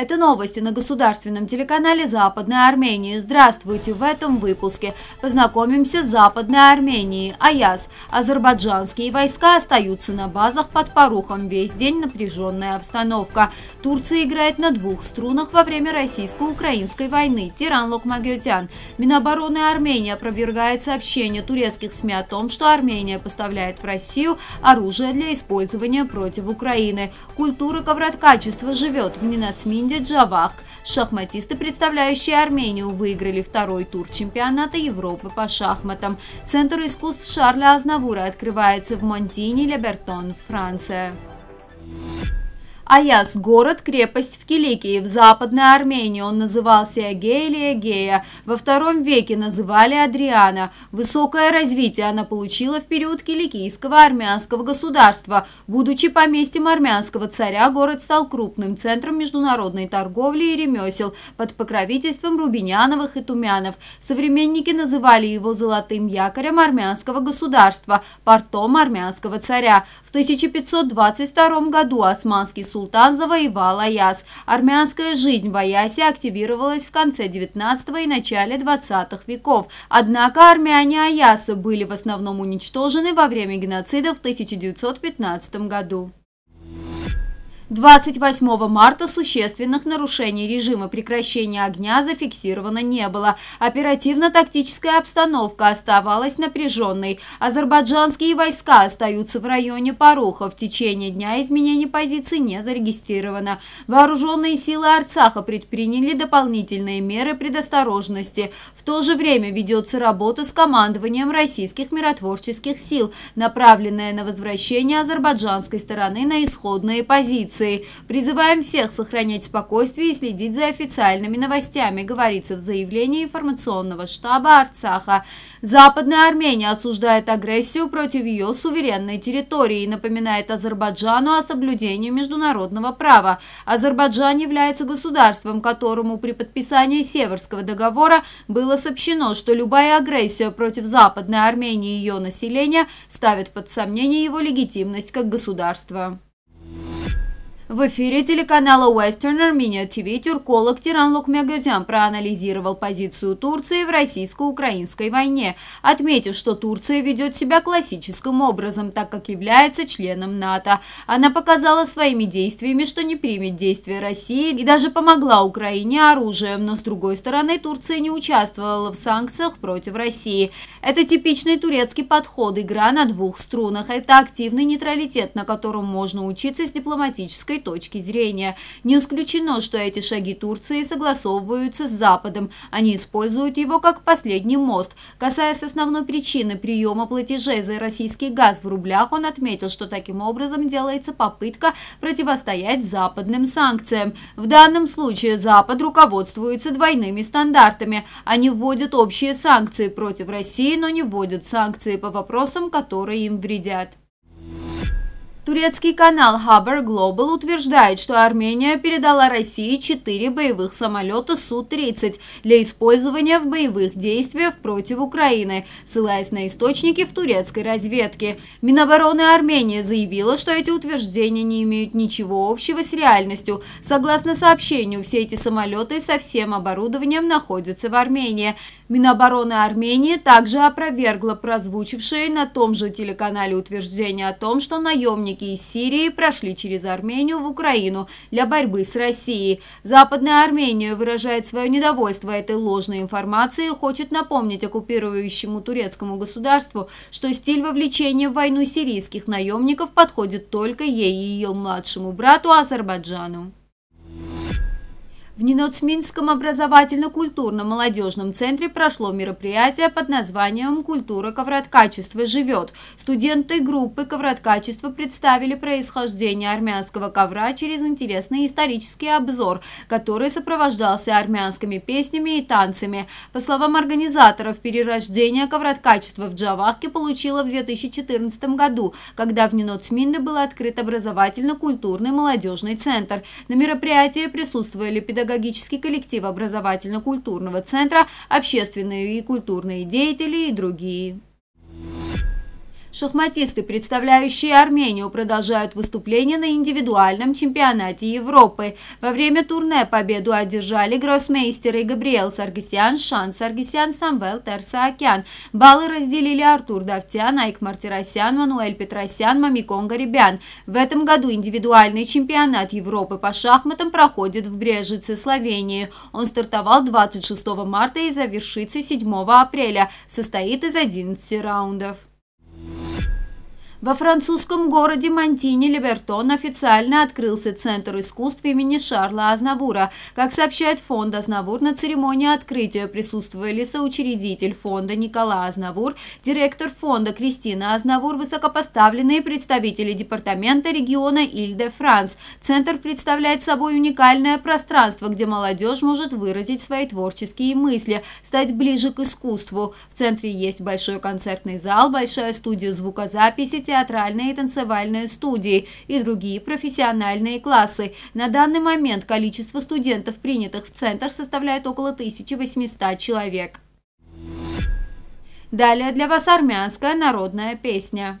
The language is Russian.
Это новости на государственном телеканале Западной Армении. Здравствуйте в этом выпуске. Познакомимся с Западной Арменией. Аяс. Азербайджанские войска остаются на базах под порухом Весь день напряженная обстановка. Турция играет на двух струнах во время российско-украинской войны. Тиран Локмагетян. Минобороны Армения опровергает сообщение турецких СМИ о том, что Армения поставляет в Россию оружие для использования против Украины. Культура ковраткачества живет в ненацмине Минде Джавах. Шахматисты, представляющие Армению, выиграли второй тур чемпионата Европы по шахматам. Центр искусств Шарля Азнавура открывается в монтини Лебертон, Франция. Аяс – город, крепость в Киликии, в Западной Армении. Он назывался Агея или Эгея. Во втором веке называли Адриана. Высокое развитие она получила в период Киликийского армянского государства. Будучи поместьем армянского царя, город стал крупным центром международной торговли и ремесел под покровительством Рубиняновых и Тумянов. Современники называли его «золотым якорем армянского государства», портом армянского царя. В 1522 году Османский суд султан завоевал Аяс. Армянская жизнь в Аясе активировалась в конце XIX и начале XX веков. Однако армяне Аяса были в основном уничтожены во время геноцида в 1915 году. 28 марта существенных нарушений режима прекращения огня зафиксировано не было. Оперативно-тактическая обстановка оставалась напряженной. Азербайджанские войска остаются в районе Паруха. В течение дня изменений позиций не зарегистрировано. Вооруженные силы Арцаха предприняли дополнительные меры предосторожности. В то же время ведется работа с командованием российских миротворческих сил, направленная на возвращение азербайджанской стороны на исходные позиции полиции. Призываем всех сохранять спокойствие и следить за официальными новостями, говорится в заявлении информационного штаба Арцаха. Западная Армения осуждает агрессию против ее суверенной территории и напоминает Азербайджану о соблюдении международного права. Азербайджан является государством, которому при подписании Северского договора было сообщено, что любая агрессия против Западной Армении и ее населения ставит под сомнение его легитимность как государства. В эфире телеканала Western Armenia TV тюрколог Тиран Лукмягазян проанализировал позицию Турции в российско-украинской войне, отметив, что Турция ведет себя классическим образом, так как является членом НАТО. Она показала своими действиями, что не примет действия России и даже помогла Украине оружием, но с другой стороны Турция не участвовала в санкциях против России. Это типичный турецкий подход, игра на двух струнах. Это активный нейтралитет, на котором можно учиться с дипломатической политической точки зрения. Не исключено, что эти шаги Турции согласовываются с Западом. Они используют его как последний мост. Касаясь основной причины приема платежей за российский газ в рублях, он отметил, что таким образом делается попытка противостоять западным санкциям. В данном случае Запад руководствуется двойными стандартами. Они вводят общие санкции против России, но не вводят санкции по вопросам, которые им вредят. Турецкий канал Хабар Global утверждает, что Армения передала России 4 боевых самолета Су-30 для использования в боевых действиях против Украины, ссылаясь на источники в турецкой разведке. Минобороны Армении заявила, что эти утверждения не имеют ничего общего с реальностью. Согласно сообщению, все эти самолеты со всем оборудованием находятся в Армении. Минобороны Армении также опровергло прозвучившее на том же телеканале утверждение о том, что наемники из Сирии прошли через Армению в Украину для борьбы с Россией. Западная Армения выражает свое недовольство этой ложной информацией и хочет напомнить оккупирующему турецкому государству, что стиль вовлечения в войну сирийских наемников подходит только ей и ее младшему брату Азербайджану. В Ненецминском образовательно культурном молодежном центре прошло мероприятие под названием «Культура ковроткачества живет». Студенты группы ковроткачества представили происхождение армянского ковра через интересный исторический обзор, который сопровождался армянскими песнями и танцами. По словам организаторов, перерождение ковроткачества в Джавахке получило в 2014 году, когда в Ненецминде был открыт образовательно-культурный молодежный центр. На мероприятии присутствовали педагоги педагогический коллектив образовательно-культурного центра, общественные и культурные деятели и другие. Шахматисты, представляющие Армению, продолжают выступление на индивидуальном чемпионате Европы. Во время турне победу одержали гроссмейстеры Габриэл Саргисян, Шан Саргисян, Самвел Терсаакян. Баллы разделили Артур Давтян, Айк Мартиросян, Мануэль Петросян, Мамикон Гарибян. В этом году индивидуальный чемпионат Европы по шахматам проходит в Брежице, Словении. Он стартовал 26 марта и завершится 7 апреля. Состоит из 11 раундов. Во французском городе Монтини-Либертон официально открылся Центр искусств имени Шарла Азнавура. Как сообщает фонд Азнавур, на церемонии открытия присутствовали соучредитель фонда Никола Азнавур, директор фонда Кристина Азнавур, высокопоставленные представители департамента региона Иль-де-Франс. Центр представляет собой уникальное пространство, где молодежь может выразить свои творческие мысли, стать ближе к искусству. В центре есть большой концертный зал, большая студия звукозаписи, театр театральные и танцевальные студии и другие профессиональные классы. На данный момент количество студентов, принятых в центр, составляет около 1800 человек. Далее для вас армянская народная песня.